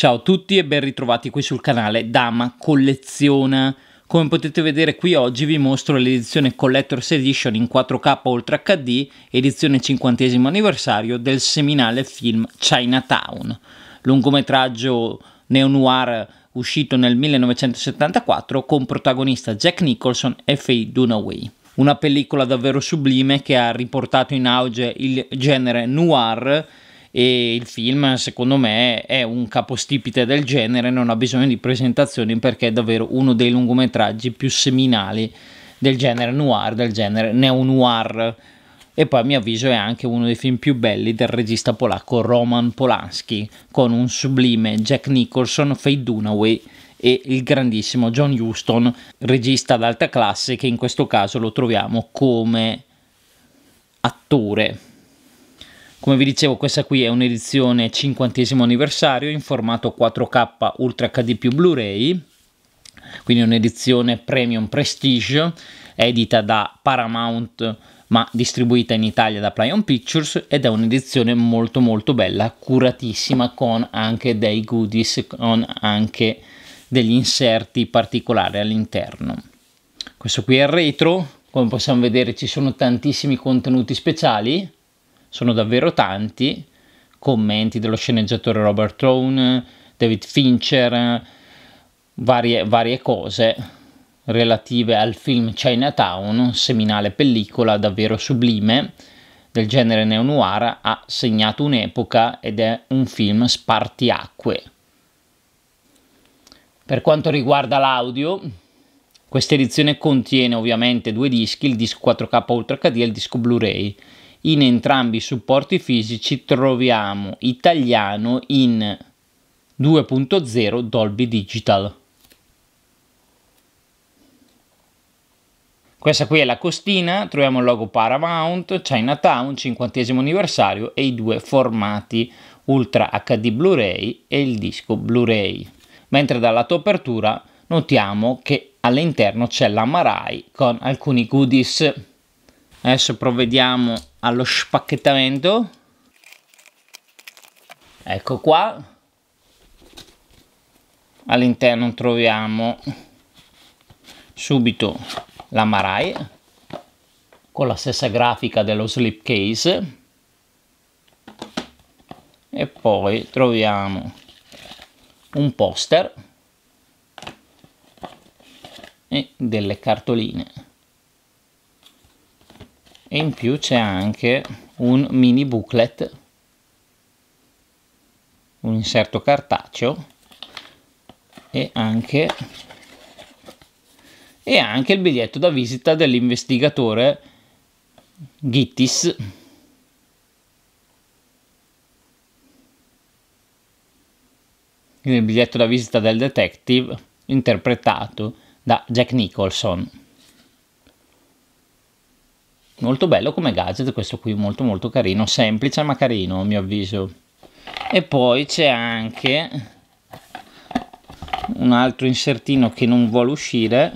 Ciao a tutti e ben ritrovati qui sul canale Dama Colleziona. Come potete vedere qui oggi vi mostro l'edizione Collector's Edition in 4K Ultra HD, edizione 50 anniversario del seminale film Chinatown, lungometraggio neo-noir uscito nel 1974 con protagonista Jack Nicholson e Faye Dunaway. Una pellicola davvero sublime che ha riportato in auge il genere noir e il film secondo me è un capostipite del genere, non ha bisogno di presentazioni perché è davvero uno dei lungometraggi più seminali del genere noir, del genere neo-noir e poi a mio avviso è anche uno dei film più belli del regista polacco Roman Polanski con un sublime Jack Nicholson, Faye Dunaway e il grandissimo John Huston, regista d'alta classe che in questo caso lo troviamo come attore come vi dicevo questa qui è un'edizione 50 anniversario in formato 4K Ultra HD più Blu-ray, quindi un'edizione premium prestige edita da Paramount ma distribuita in Italia da Plyon Pictures ed è un'edizione molto molto bella, curatissima con anche dei goodies, con anche degli inserti particolari all'interno. Questo qui è il retro, come possiamo vedere ci sono tantissimi contenuti speciali, sono davvero tanti, commenti dello sceneggiatore Robert Throne, David Fincher, varie, varie cose relative al film Chinatown, seminale pellicola davvero sublime del genere neo-noir, ha segnato un'epoca ed è un film spartiacque. Per quanto riguarda l'audio, questa edizione contiene ovviamente due dischi, il disco 4K Ultra HD e il disco Blu-ray. In entrambi i supporti fisici troviamo italiano in 2.0 Dolby Digital. Questa qui è la costina, troviamo il logo Paramount, Chinatown, 50 anniversario e i due formati Ultra HD Blu-ray e il disco Blu-ray. Mentre dalla tua apertura notiamo che all'interno c'è la Marai con alcuni goodies adesso provvediamo allo spacchettamento ecco qua all'interno troviamo subito la Marai con la stessa grafica dello slip case e poi troviamo un poster e delle cartoline e in più c'è anche un mini booklet un inserto cartaceo e anche, e anche il biglietto da visita dell'investigatore Gittis il biglietto da visita del detective interpretato da Jack Nicholson molto bello come gadget questo qui molto molto carino semplice ma carino a mio avviso e poi c'è anche un altro insertino che non vuole uscire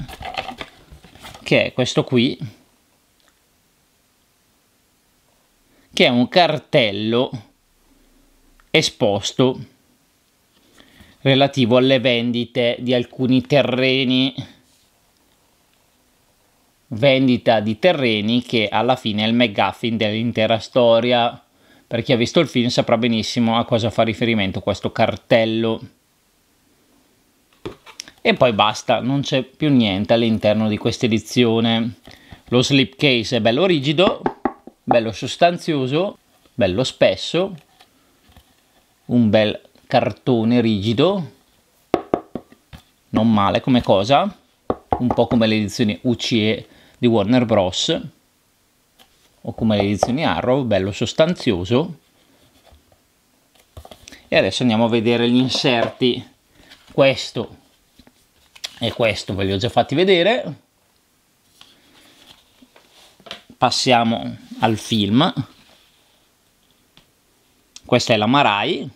che è questo qui che è un cartello esposto relativo alle vendite di alcuni terreni vendita di terreni che alla fine è il McGuffin dell'intera storia. Per chi ha visto il film saprà benissimo a cosa fa riferimento questo cartello. E poi basta, non c'è più niente all'interno di questa edizione. Lo slipcase è bello rigido, bello sostanzioso, bello spesso, un bel cartone rigido, non male come cosa, un po' come le edizioni UCE di Warner Bros. o come le edizioni Arrow, bello sostanzioso. E adesso andiamo a vedere gli inserti. Questo e questo ve li ho già fatti vedere. Passiamo al film. Questa è la Marai.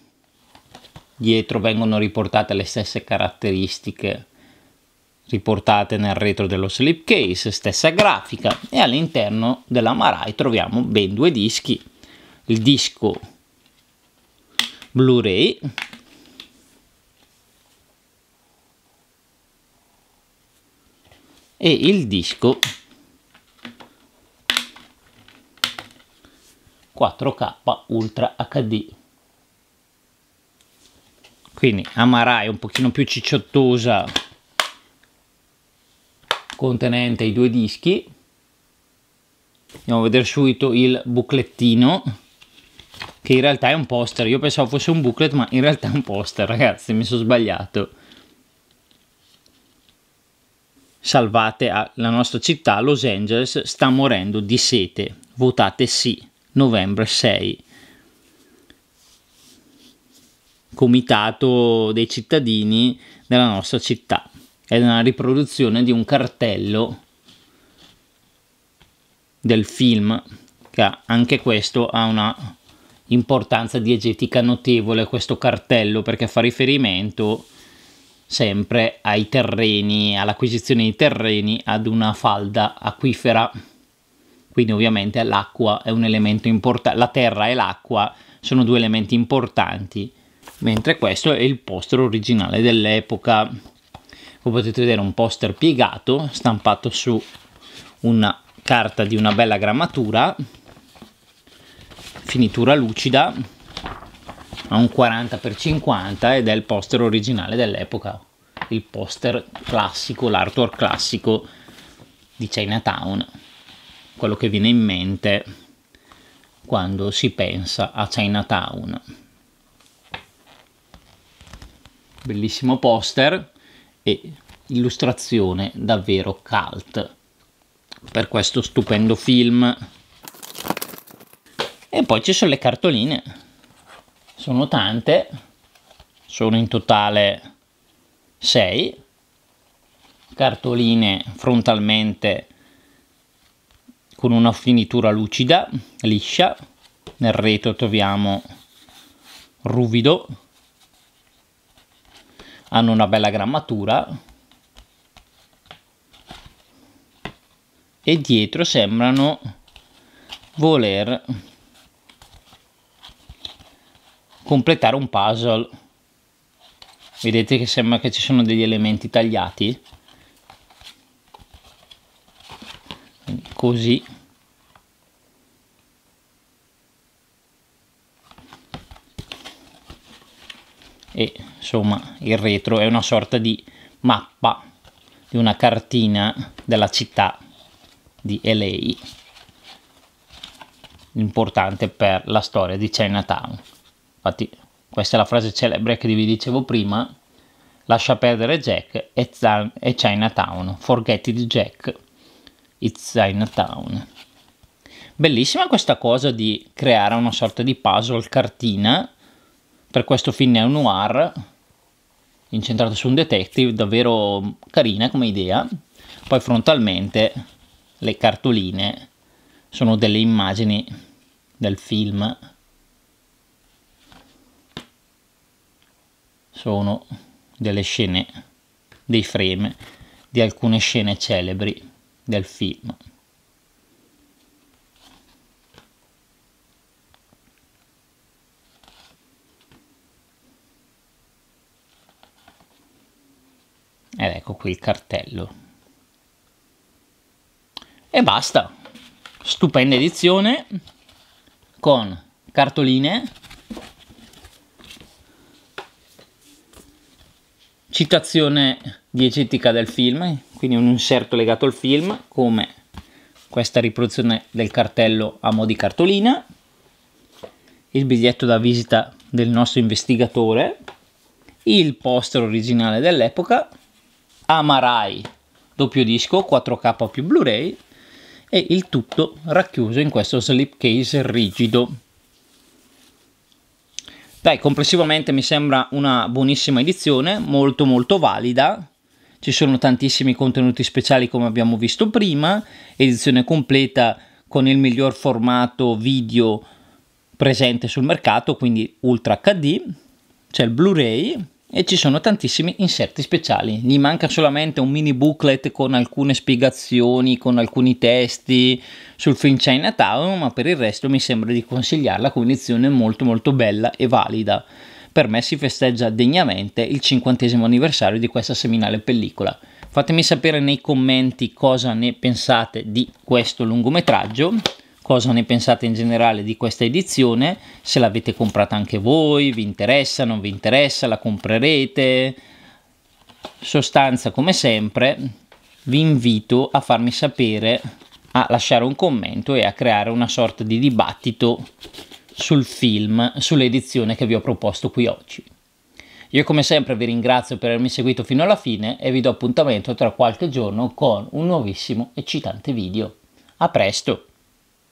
Dietro vengono riportate le stesse caratteristiche riportate nel retro dello slipcase, stessa grafica e all'interno della Marai troviamo ben due dischi, il disco Blu-ray e il disco 4K Ultra HD. Quindi Amarai un pochino più cicciottosa contenente i due dischi andiamo a vedere subito il buclettino che in realtà è un poster io pensavo fosse un booklet ma in realtà è un poster ragazzi mi sono sbagliato salvate la nostra città Los Angeles sta morendo di sete votate sì novembre 6 comitato dei cittadini della nostra città è una riproduzione di un cartello del film che anche questo ha una importanza diegetica notevole questo cartello perché fa riferimento sempre ai terreni, all'acquisizione di terreni ad una falda acquifera. Quindi ovviamente l'acqua è un elemento importante, la terra e l'acqua sono due elementi importanti, mentre questo è il poster originale dell'epoca come potete vedere un poster piegato stampato su una carta di una bella grammatura finitura lucida a un 40x50 ed è il poster originale dell'epoca il poster classico, l'artwork classico di Chinatown quello che viene in mente quando si pensa a Chinatown bellissimo poster e illustrazione davvero cult per questo stupendo film. E poi ci sono le cartoline, sono tante, sono in totale 6 cartoline frontalmente con una finitura lucida, liscia, nel retro troviamo ruvido hanno una bella grammatura e dietro sembrano voler completare un puzzle vedete che sembra che ci sono degli elementi tagliati così e insomma il retro è una sorta di mappa di una cartina della città di LA importante per la storia di Chinatown infatti questa è la frase celebre che vi dicevo prima lascia perdere Jack e, Zan, e Chinatown forget it Jack it's Chinatown bellissima questa cosa di creare una sorta di puzzle cartina per questo film è un noir incentrato su un detective, davvero carina come idea. Poi frontalmente le cartoline sono delle immagini del film. Sono delle scene, dei frame di alcune scene celebri del film. ecco qui il cartello e basta stupenda edizione con cartoline citazione diegetica del film quindi un inserto legato al film come questa riproduzione del cartello a mo' di cartolina il biglietto da visita del nostro investigatore il poster originale dell'epoca Amarai, doppio disco, 4K più Blu-ray e il tutto racchiuso in questo slipcase rigido. Dai, complessivamente mi sembra una buonissima edizione, molto molto valida. Ci sono tantissimi contenuti speciali come abbiamo visto prima, edizione completa con il miglior formato video presente sul mercato, quindi Ultra HD, c'è il Blu-ray e ci sono tantissimi inserti speciali. Gli manca solamente un mini booklet con alcune spiegazioni, con alcuni testi sul film Chinatown, ma per il resto mi sembra di consigliarla come edizione molto molto bella e valida. Per me si festeggia degnamente il cinquantesimo anniversario di questa seminale pellicola. Fatemi sapere nei commenti cosa ne pensate di questo lungometraggio cosa ne pensate in generale di questa edizione, se l'avete comprata anche voi, vi interessa, non vi interessa, la comprerete. Sostanza, come sempre, vi invito a farmi sapere, a lasciare un commento e a creare una sorta di dibattito sul film, sull'edizione che vi ho proposto qui oggi. Io come sempre vi ringrazio per avermi seguito fino alla fine e vi do appuntamento tra qualche giorno con un nuovissimo eccitante video. A presto!